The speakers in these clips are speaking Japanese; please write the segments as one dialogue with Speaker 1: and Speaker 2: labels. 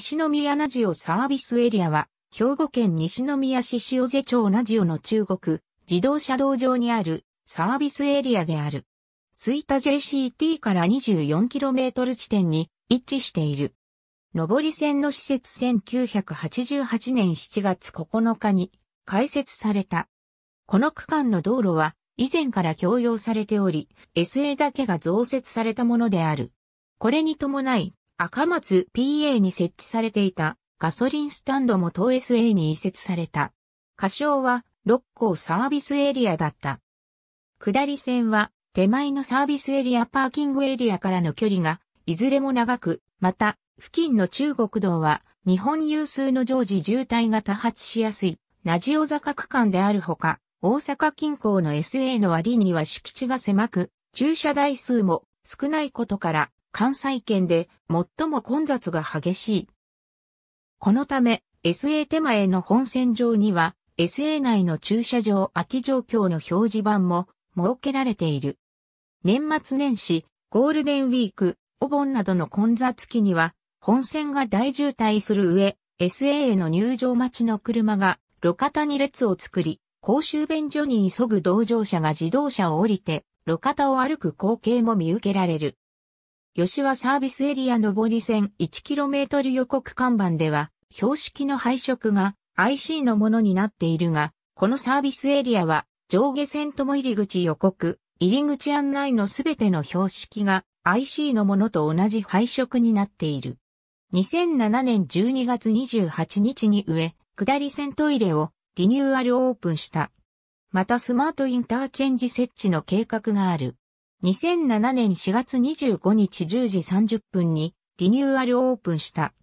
Speaker 1: 西宮ラジオサービスエリアは、兵庫県西宮市塩瀬町ラジオの中国、自動車道上にあるサービスエリアである。吹田 JCT から 24km 地点に位置している。上り線の施設1988年7月9日に開設された。この区間の道路は以前から共用されており、SA だけが増設されたものである。これに伴い、赤松 PA に設置されていたガソリンスタンドも東 SA に移設された。仮称は六甲サービスエリアだった。下り線は手前のサービスエリアパーキングエリアからの距離がいずれも長く、また付近の中国道は日本有数の常時渋滞が多発しやすい、ラジオ坂区間であるほか、大阪近郊の SA の割には敷地が狭く、駐車台数も少ないことから関西圏で最も混雑が激しい。このため、SA 手前の本線上には、SA 内の駐車場空き状況の表示板も設けられている。年末年始、ゴールデンウィーク、お盆などの混雑期には、本線が大渋滞する上、SA への入場待ちの車が路肩に列を作り、公衆便所に急ぐ同乗者が自動車を降りて、路肩を歩く光景も見受けられる。吉和サービスエリア上り線 1km 予告看板では、標識の配色が IC のものになっているが、このサービスエリアは上下線とも入り口予告、入り口案内のすべての標識が IC のものと同じ配色になっている。2007年12月28日に上、下り線トイレをリニューアルオープンした。またスマートインターチェンジ設置の計画がある。2007年4月25日10時30分にリニューアルオープンした。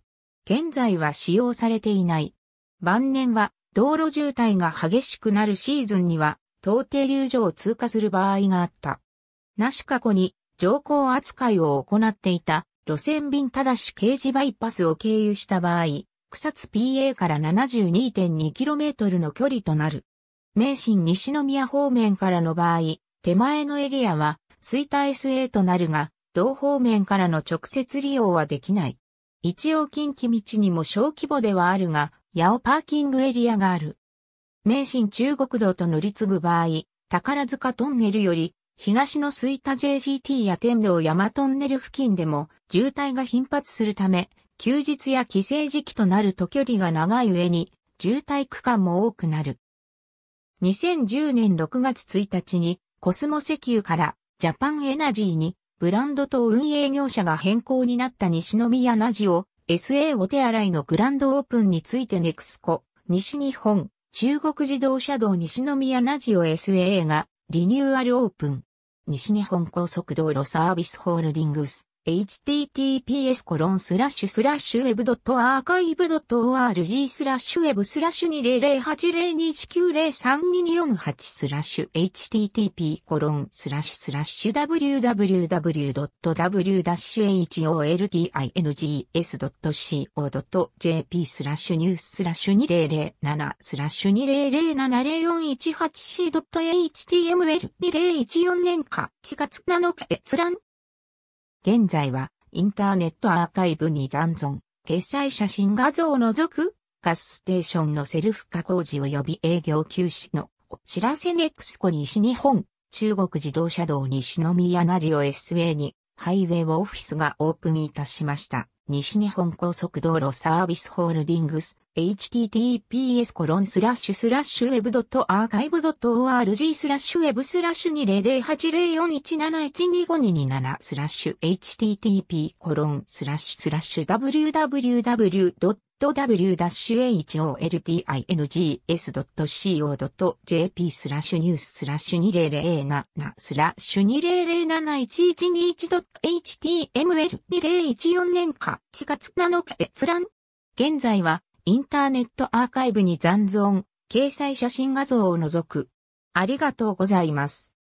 Speaker 1: 現在は使用されていない。晩年は道路渋滞が激しくなるシーズンには到底流所を通過する場合があった。なし過去に乗降扱いを行っていた路線便ただし刑事バイパスを経由した場合、草津 PA から 72.2km の距離となる。名神西宮方面からの場合、手前のエリアはスイタ SA となるが、同方面からの直接利用はできない。一応近畿道にも小規模ではあるが、八尾パーキングエリアがある。名神中国道と乗り継ぐ場合、宝塚トンネルより、東のスイタ JGT や天童山トンネル付近でも渋滞が頻発するため、休日や帰省時期となると距離が長い上に、渋滞区間も多くなる。2010年6月1日に、コスモ石油からジャパンエナジーに、ブランドと運営業者が変更になった西宮ナジオ、SA お手洗いのグランドオープンについてネクスコ、西日本、中国自動車道西宮ナジオ SA がリニューアルオープン。西日本高速道路サービスホールディングス。https コロンスラッシュスラッシュウェブドットアーカイブドット org スラッシュウェブスラッシュ20080219032248スラッシュ http コロンスラッシュスラッシュ www.w-holtings.co.jp スラッシュニューススラッシュ2007スラッシュ2007418 c.html2014 年か4月7日閲覧現在はインターネットアーカイブに残存、決済写真画像を除く、ガスステーションのセルフ加工時及び営業休止のお知らせネクスコ西日本、中国自動車道西宮ナジオ SA にハイウェイオフィスがオープンいたしました。西日本高速道路サービスホールディングス https コロンスラッシュスラッシュウェブドットアーカイブドット org スラッシュウェブスラッシュ20080417125227スラッシュ http コロンスラッシュスラッシュ www.w-holtings.co.jp スラッシュニューススラッシュ2007スラッシュ 20071121.html2014 年か4月7日閲覧現在はインターネットアーカイブに残存、掲載写真画像を除く。ありがとうございます。